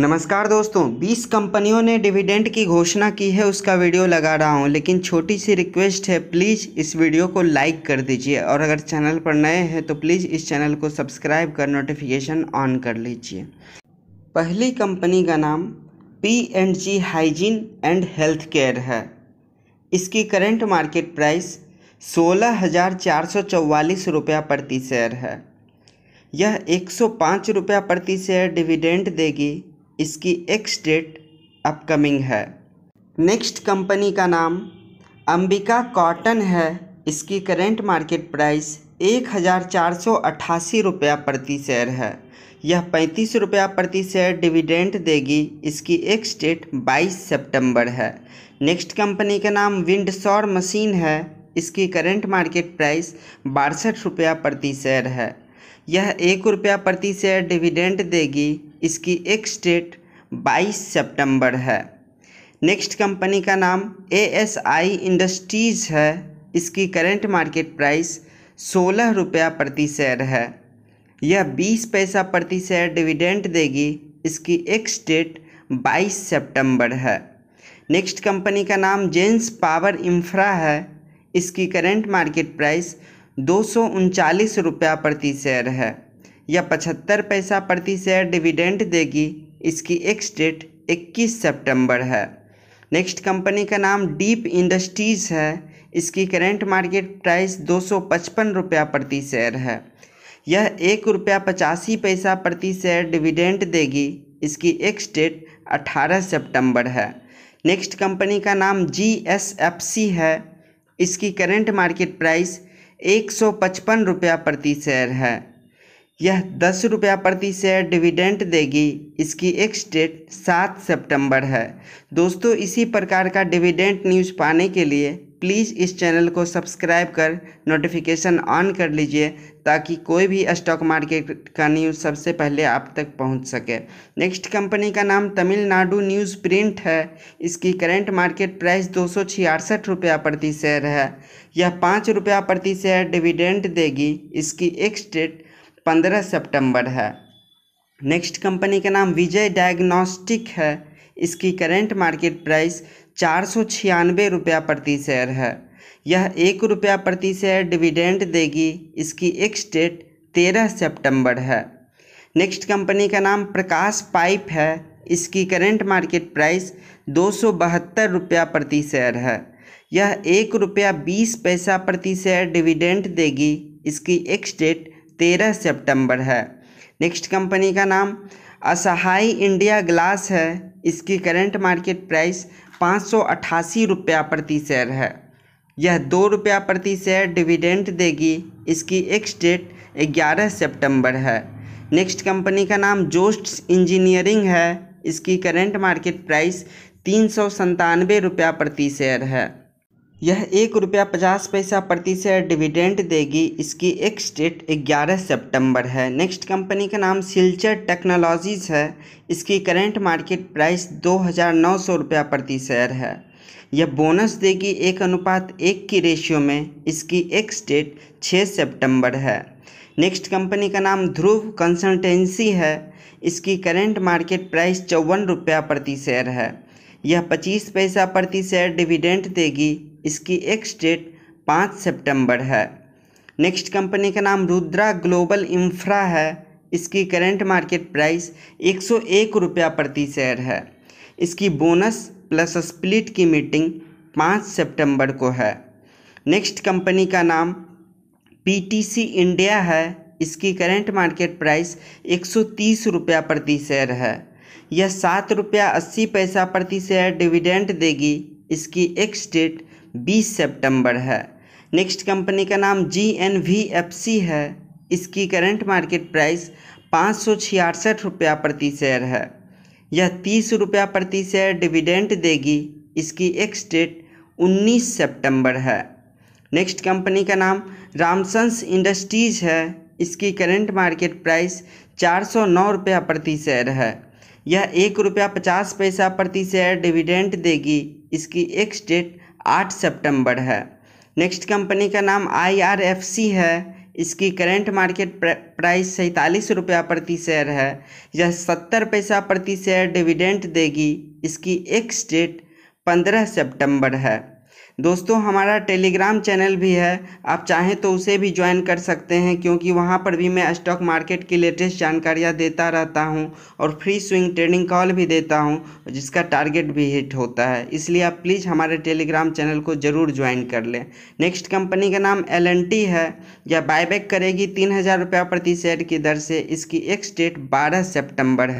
नमस्कार दोस्तों 20 कंपनियों ने डिविडेंड की घोषणा की है उसका वीडियो लगा रहा हूं लेकिन छोटी सी रिक्वेस्ट है प्लीज़ इस वीडियो को लाइक कर दीजिए और अगर चैनल पर नए हैं तो प्लीज़ इस चैनल को सब्सक्राइब कर नोटिफिकेशन ऑन कर लीजिए पहली कंपनी का नाम P and G hygiene and health care है इसकी करेंट मार्केट प्राइस सोलह हज़ार चार सौ चौवालीस रुपया प्रति शेयर है यह एक सौ पाँच प्रति शेयर डिविडेंड देगी इसकी एक्स डेट अपकमिंग है नेक्स्ट कंपनी का नाम अंबिका कॉटन है इसकी करेंट मार्केट प्राइस एक हज़ार चार सौ अट्ठासी रुपया प्रति शेयर है यह पैंतीस रुपया प्रति शेयर डिविडेंट देगी इसकी एक्स डेट बाईस सितंबर है नेक्स्ट कंपनी का नाम सौर मशीन है इसकी करेंट मार्केट प्राइस बासठ रुपया प्रति शेयर है यह एक रुपया प्रति शेयर डिविडेंट देगी इसकी एक्स डेट 22 सितंबर है नेक्स्ट कंपनी का नाम ए एस आई इंडस्ट्रीज़ है इसकी करंट मार्केट प्राइस सोलह रुपया प्रति शेयर है यह बीस पैसा प्रति शेयर डिविडेंड देगी इसकी एक्स डेट 22 सितंबर है नेक्स्ट कंपनी का नाम जेंस पावर इंफ्रा है इसकी करंट मार्केट प्राइस दो सौ रुपया प्रति शेयर है या पचहत्तर पैसा प्रति शेयर डिविडेंड देगी इसकी एक्स डेट 21 सितंबर है नेक्स्ट कंपनी का नाम डीप इंडस्ट्रीज़ है इसकी करेंट मार्केट प्राइस दो सौ पचपन रुपया प्रति शेयर है यह एक रुपया पचासी पैसा प्रति शेयर डिविडेंड देगी इसकी एक्स डेट 18 सितंबर है नेक्स्ट कंपनी का नाम जी एस एफ सी है इसकी करेंट मार्केट प्राइस एक सौ पचपन रुपया प्रति शेयर है यह दस रुपया प्रति शेयर डिविडेंड देगी इसकी एक्स डेट सात सितंबर है दोस्तों इसी प्रकार का डिविडेंड न्यूज़ पाने के लिए प्लीज़ इस चैनल को सब्सक्राइब कर नोटिफिकेशन ऑन कर लीजिए ताकि कोई भी स्टॉक मार्केट का न्यूज़ सबसे पहले आप तक पहुंच सके नेक्स्ट कंपनी का नाम तमिलनाडु न्यूज़ प्रिंट है इसकी करंट मार्केट प्राइस दो सौ छियासठ रुपया प्रति शेयर है यह पाँच रुपया प्रति शेयर डिविडेंट देगी इसकी एक्स डेट पंद्रह सितंबर है नेक्स्ट कंपनी का नाम विजय डायग्नोस्टिक है इसकी करेंट मार्केट प्राइस चार सौ छियानवे रुपया प्रति शेयर है यह एक रुपया प्रति शेयर डिविडेंड देगी इसकी एक डेट तेरह सितंबर है नेक्स्ट कंपनी का नाम प्रकाश पाइप है इसकी करेंट मार्केट प्राइस दो सौ बहत्तर रुपया प्रति शेयर है यह एक रुपया बीस पैसा प्रति शेयर डिविडेंड देगी इसकी एक्स डेट तेरह सितंबर है नेक्स्ट कंपनी का नाम असहाय इंडिया ग्लास है इसकी करंट मार्केट प्राइस पाँच सौ अट्ठासी रुपया प्रति शेयर है यह दो रुपया प्रति शेयर डिविडेंड देगी इसकी एक्स डेट ग्यारह सितंबर है नेक्स्ट कंपनी का नाम जोस्ट इंजीनियरिंग है इसकी करंट मार्केट प्राइस तीन सौ संतानवे रुपया प्रति शेयर है यह एक रुपया पचास पैसा प्रति शेयर डिविडेंड देगी इसकी एक्स डेट ग्यारह सितंबर है नेक्स्ट कंपनी का नाम सिल्चर टेक्नोलॉजीज़ है इसकी करेंट मार्केट प्राइस दो हज़ार नौ सौ रुपया प्रति शेयर है यह बोनस देगी एक अनुपात एक की रेशियो में इसकी एक्स डेट छः सितंबर है नेक्स्ट कंपनी का नाम ध्रुव कंसल्टेंसी है इसकी करेंट मार्केट प्राइस चौवन रुपया प्रति शेयर है यह पच्चीस पैसा प्रति शेयर डिविडेंट देगी इसकी एक्स डेट पाँच सितंबर है नेक्स्ट कंपनी का नाम रुद्रा ग्लोबल इंफ्रा है इसकी करंट मार्केट प्राइस एक सौ एक रुपया प्रति शेयर है इसकी बोनस प्लस स्प्लिट की मीटिंग पाँच सितंबर को है नेक्स्ट कंपनी का नाम पीटीसी इंडिया है इसकी करंट मार्केट प्राइस एक सौ तीस रुपया प्रति शेयर है यह सात रुपया अस्सी पैसा प्रति शेयर डिविडेंड देगी इसकी एक्स डेट बीस सितंबर है नेक्स्ट कंपनी का नाम G N V F C है इसकी करंट मार्केट प्राइस पाँच सौ छियासठ रुपया प्रति शेयर है यह तीस रुपया प्रति शेयर डिविडेंट देगी इसकी एक्स डेट उन्नीस सितंबर है नेक्स्ट कंपनी का नाम रामसंस इंडस्ट्रीज है इसकी करंट मार्केट प्राइस चार सौ नौ रुपया प्रति शेयर है यह एक रुपया पचास पैसा प्रति शेयर डिविडेंट देगी इसकी एक्स डेट आठ सितंबर है नेक्स्ट कंपनी का नाम आईआरएफसी है इसकी करेंट मार्केट प्राइस सैंतालीस रुपया प्रति शेयर है यह सत्तर पैसा प्रति शेयर डिविडेंट देगी इसकी एक्स डेट पंद्रह सितंबर है दोस्तों हमारा टेलीग्राम चैनल भी है आप चाहें तो उसे भी ज्वाइन कर सकते हैं क्योंकि वहाँ पर भी मैं स्टॉक मार्केट की लेटेस्ट जानकारियाँ देता रहता हूँ और फ्री स्विंग ट्रेडिंग कॉल भी देता हूँ जिसका टारगेट भी हिट होता है इसलिए आप प्लीज़ हमारे टेलीग्राम चैनल को ज़रूर ज्वाइन कर लें नेक्स्ट कंपनी का नाम एल है यह बायबैक करेगी तीन हज़ार रुपया प्रति शेयर की दर से इसकी एक्स डेट बारह सेप्टेम्बर है